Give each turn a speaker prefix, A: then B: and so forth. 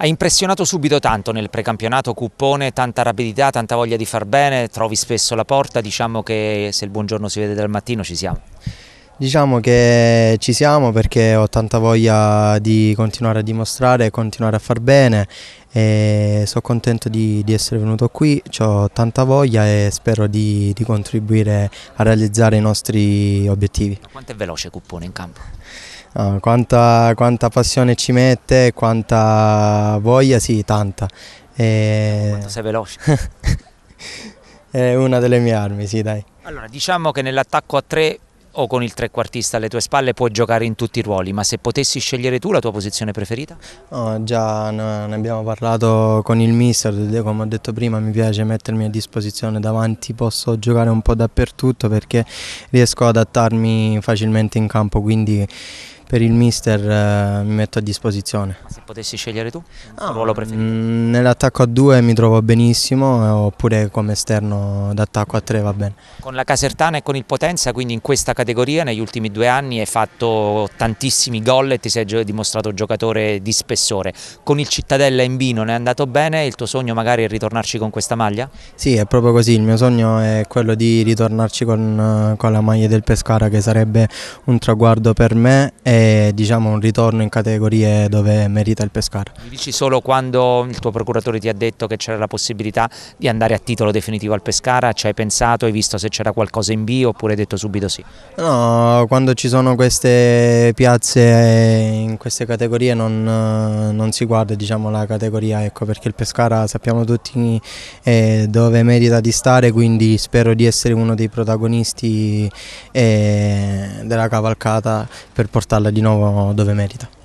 A: Ha impressionato subito tanto nel precampionato Cuppone, tanta rapidità, tanta voglia di far bene, trovi spesso la porta, diciamo che se il buongiorno si vede dal mattino ci siamo.
B: Diciamo che ci siamo perché ho tanta voglia di continuare a dimostrare e continuare a far bene e sono contento di, di essere venuto qui, ho tanta voglia e spero di, di, contribuire a realizzare i nostri obiettivi.
A: Quanto è veloce Cuppone in campo?
B: Ah, quanta, quanta, passione ci mette, quanta voglia, sì, tanta. E... Quanto sei veloce? è una delle mie armi, sì dai.
A: Allora, diciamo che nell'attacco a tre o con il trequartista alle tue spalle puoi giocare in tutti i ruoli, ma se potessi scegliere tu la tua posizione preferita?
B: No, già ne abbiamo parlato con il mister, come ho detto prima mi piace mettermi a disposizione davanti, posso giocare un po' dappertutto perché riesco ad adattarmi facilmente in campo, quindi per il mister eh, mi metto a disposizione.
A: Se potessi scegliere tu,
B: ah, ruolo preferito? Mm, nell'attacco a due mi trovo benissimo, eh, oppure come esterno d'attacco a tre va bene.
A: Con la Casertana e con il Potenza, quindi in questa categoria negli ultimi due anni hai fatto tantissimi gol e ti sei dimostrato giocatore di spessore. Con il Cittadella in B non è andato bene, il tuo sogno magari è ritornarci con questa maglia?
B: Sì, è proprio così, il mio sogno è quello di ritornarci con, eh, con la maglia del Pescara che sarebbe un traguardo per me. E diciamo un ritorno in categorie dove merita il Pescara.
A: Mi dici solo quando il tuo procuratore ti ha detto che c'era la possibilità di andare a titolo definitivo al Pescara, ci hai pensato, hai visto se c'era qualcosa in B oppure hai detto subito sì?
B: No, quando ci sono queste piazze eh, in queste categorie non, eh, non si guarda diciamo, la categoria, ecco, perché il Pescara sappiamo tutti eh, dove merita di stare, quindi spero di essere uno dei protagonisti eh, della cavalcata per portarla di nuovo dove merita.